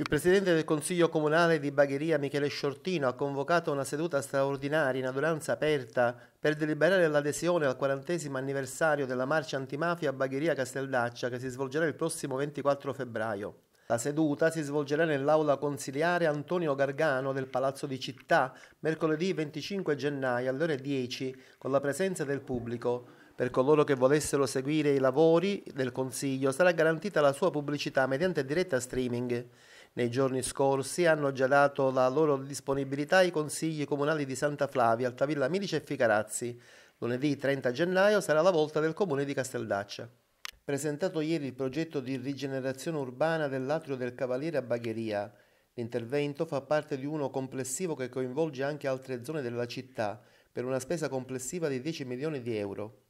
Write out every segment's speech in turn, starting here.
Il Presidente del Consiglio Comunale di Bagheria, Michele Sciortino, ha convocato una seduta straordinaria in adoranza aperta per deliberare l'adesione al quarantesimo anniversario della marcia antimafia Bagheria Casteldaccia che si svolgerà il prossimo 24 febbraio. La seduta si svolgerà nell'aula consiliare Antonio Gargano del Palazzo di Città mercoledì 25 gennaio alle ore 10 con la presenza del pubblico. Per coloro che volessero seguire i lavori del Consiglio sarà garantita la sua pubblicità mediante diretta streaming. Nei giorni scorsi hanno già dato la loro disponibilità ai consigli comunali di Santa Flavia, Altavilla Milice e Ficarazzi. Lunedì 30 gennaio sarà la volta del comune di Casteldaccia. Presentato ieri il progetto di rigenerazione urbana dell'atrio del Cavaliere a Bagheria. L'intervento fa parte di uno complessivo che coinvolge anche altre zone della città, per una spesa complessiva di 10 milioni di euro.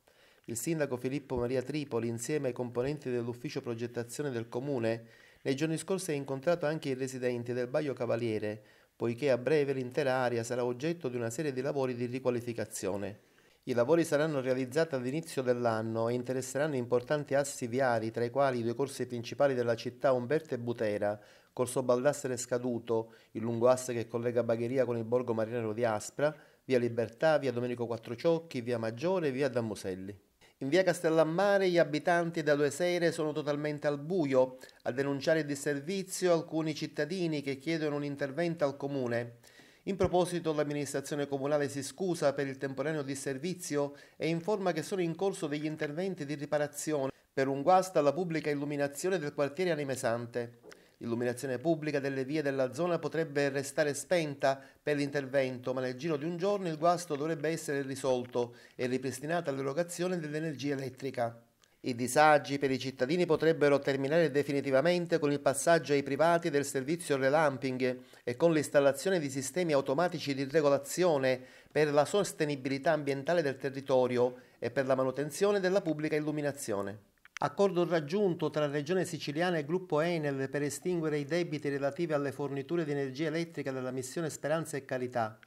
Il sindaco Filippo Maria Tripoli, insieme ai componenti dell'ufficio progettazione del comune, nei giorni scorsi ha incontrato anche i residenti del Baio Cavaliere, poiché a breve l'intera area sarà oggetto di una serie di lavori di riqualificazione. I lavori saranno realizzati all'inizio dell'anno e interesseranno importanti assi viari, tra i quali i due corsi principali della città Umberto e Butera, Corso Baldassere Scaduto, il lungo asse che collega Bagheria con il borgo marinero di Aspra, via Libertà, via Domenico Quattrociocchi, via Maggiore e via Dammuselli. In via Castellammare gli abitanti da due sere sono totalmente al buio, a denunciare il disservizio alcuni cittadini che chiedono un intervento al comune. In proposito l'amministrazione comunale si scusa per il temporaneo disservizio e informa che sono in corso degli interventi di riparazione per un guasto alla pubblica illuminazione del quartiere Animesante. L'illuminazione pubblica delle vie della zona potrebbe restare spenta per l'intervento, ma nel giro di un giorno il guasto dovrebbe essere risolto e ripristinata l'erogazione dell'energia elettrica. I disagi per i cittadini potrebbero terminare definitivamente con il passaggio ai privati del servizio relamping e con l'installazione di sistemi automatici di regolazione per la sostenibilità ambientale del territorio e per la manutenzione della pubblica illuminazione. Accordo raggiunto tra Regione Siciliana e Gruppo Enel per estinguere i debiti relativi alle forniture di energia elettrica della missione Speranza e Carità.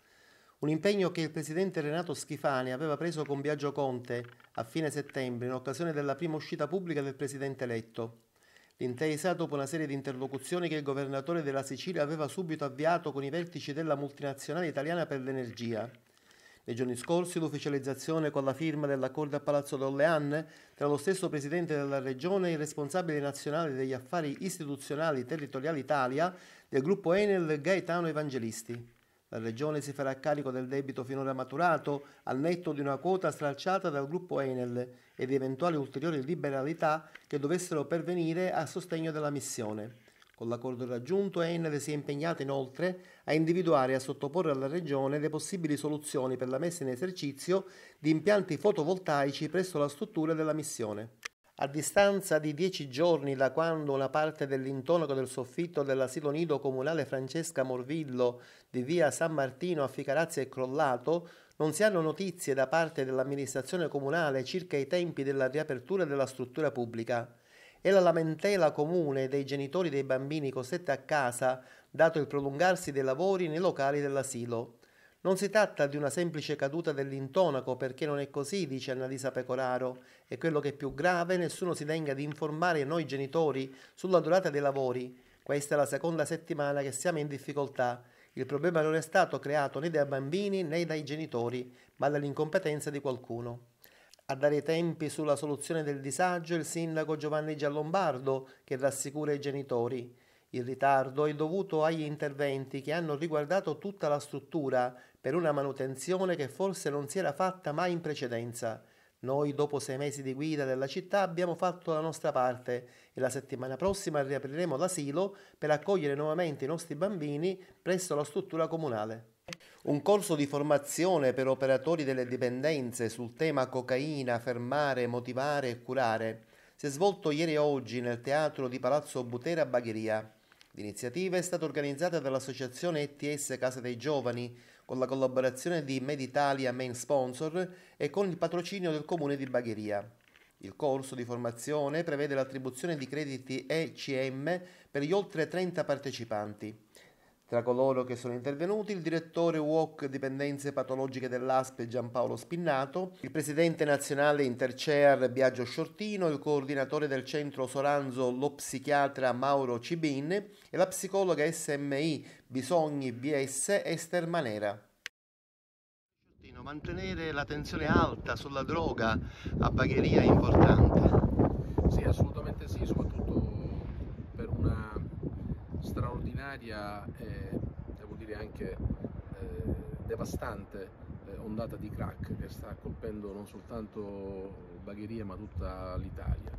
Un impegno che il presidente Renato Schifani aveva preso con Biagio Conte a fine settembre in occasione della prima uscita pubblica del presidente eletto. L'intesa dopo una serie di interlocuzioni che il governatore della Sicilia aveva subito avviato con i vertici della multinazionale italiana per l'energia. Nei giorni scorsi l'ufficializzazione con la firma dell'accordo a Palazzo d'Orleanne tra lo stesso Presidente della Regione e il responsabile nazionale degli affari istituzionali territoriali Italia del gruppo Enel Gaetano Evangelisti. La Regione si farà carico del debito finora maturato al netto di una quota stralciata dal gruppo Enel ed eventuali ulteriori liberalità che dovessero pervenire a sostegno della missione. Con l'accordo raggiunto Enave si è impegnata inoltre a individuare e a sottoporre alla Regione le possibili soluzioni per la messa in esercizio di impianti fotovoltaici presso la struttura della missione. A distanza di dieci giorni da quando una parte dell'intonaco del soffitto dell'asilo nido comunale Francesca Morvillo di via San Martino a Ficarazzi è crollato, non si hanno notizie da parte dell'amministrazione comunale circa i tempi della riapertura della struttura pubblica e la lamentela comune dei genitori dei bambini costretti a casa dato il prolungarsi dei lavori nei locali dell'asilo. Non si tratta di una semplice caduta dell'intonaco perché non è così, dice Annalisa Pecoraro, e quello che è più grave, nessuno si venga di informare noi genitori sulla durata dei lavori. Questa è la seconda settimana che siamo in difficoltà. Il problema non è stato creato né dai bambini né dai genitori, ma dall'incompetenza di qualcuno. A dare tempi sulla soluzione del disagio il sindaco Giovanni Giallombardo, che rassicura i genitori. Il ritardo è dovuto agli interventi che hanno riguardato tutta la struttura per una manutenzione che forse non si era fatta mai in precedenza. Noi dopo sei mesi di guida della città abbiamo fatto la nostra parte e la settimana prossima riapriremo l'asilo per accogliere nuovamente i nostri bambini presso la struttura comunale. Un corso di formazione per operatori delle dipendenze sul tema cocaina, fermare, motivare e curare si è svolto ieri e oggi nel teatro di Palazzo Butera Bagheria. L'iniziativa è stata organizzata dall'associazione ETS Casa dei Giovani con la collaborazione di Meditalia Main Sponsor e con il patrocinio del comune di Bagheria. Il corso di formazione prevede l'attribuzione di crediti ECM per gli oltre 30 partecipanti. Tra coloro che sono intervenuti il direttore UOC Dipendenze Patologiche dell'ASP Giampaolo Spinnato, il presidente nazionale Intercear Biagio Sciortino, il coordinatore del centro Soranzo lo psichiatra Mauro Cibin e la psicologa SMI Bisogni BS Ester Manera mantenere la tensione alta sulla droga a Bagheria è importante? Sì, assolutamente sì, soprattutto straordinaria e devo dire anche eh, devastante eh, ondata di crack che sta colpendo non soltanto Bagheria ma tutta l'Italia.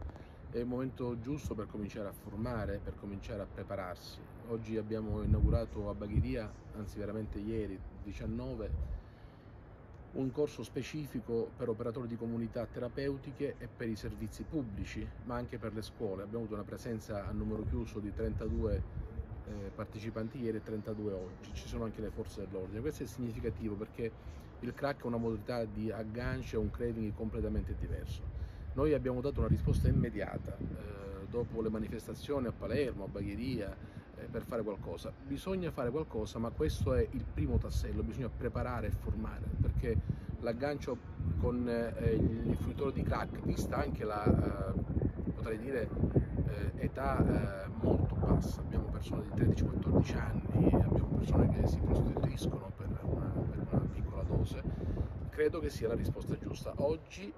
È il momento giusto per cominciare a formare, per cominciare a prepararsi. Oggi abbiamo inaugurato a Bagheria, anzi veramente ieri, 19, un corso specifico per operatori di comunità terapeutiche e per i servizi pubblici, ma anche per le scuole. Abbiamo avuto una presenza a numero chiuso di 32 eh, partecipanti ieri e 32 oggi, ci sono anche le forze dell'ordine. Questo è significativo perché il crack è una modalità di aggancio e un craving completamente diverso. Noi abbiamo dato una risposta immediata eh, dopo le manifestazioni a Palermo, a Bagheria, eh, per fare qualcosa. Bisogna fare qualcosa, ma questo è il primo tassello, bisogna preparare e formare, perché l'aggancio con eh, il fruttore di crack, vista anche la, eh, potrei dire, eh, età eh, molto bassa, abbiamo persone di 13-14 anni, abbiamo persone che si prostituiscono per una, per una piccola dose, credo che sia la risposta giusta. Oggi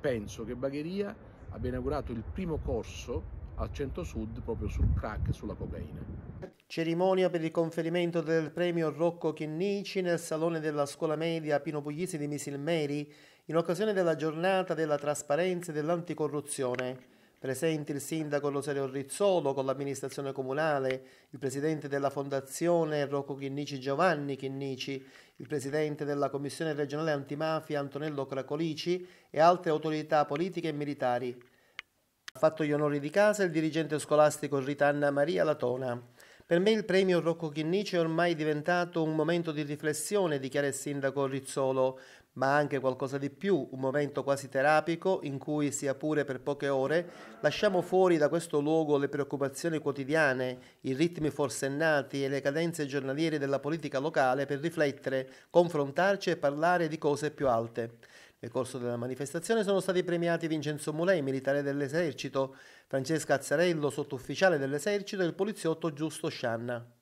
penso che Bagheria abbia inaugurato il primo corso al centro sud proprio sul crack e sulla cocaina. Cerimonia per il conferimento del premio Rocco Chinnici nel salone della scuola media Pino Puglisi di Misilmeri in occasione della giornata della trasparenza e dell'anticorruzione presenti il sindaco Rosario Rizzolo con l'amministrazione comunale, il presidente della fondazione Rocco Chinnici Giovanni Chinnici, il presidente della commissione regionale antimafia Antonello Cracolici e altre autorità politiche e militari. Ha fatto gli onori di casa il dirigente scolastico Ritanna Maria Latona. Per me il premio Rocco Chinnici è ormai diventato un momento di riflessione, dichiara il sindaco Rizzolo, ma anche qualcosa di più, un momento quasi terapico in cui, sia pure per poche ore, lasciamo fuori da questo luogo le preoccupazioni quotidiane, i ritmi forsennati e le cadenze giornaliere della politica locale per riflettere, confrontarci e parlare di cose più alte. Nel corso della manifestazione sono stati premiati Vincenzo Mulei, militare dell'esercito, Francesca Azzarello, sottufficiale dell'esercito e il poliziotto Giusto Scianna.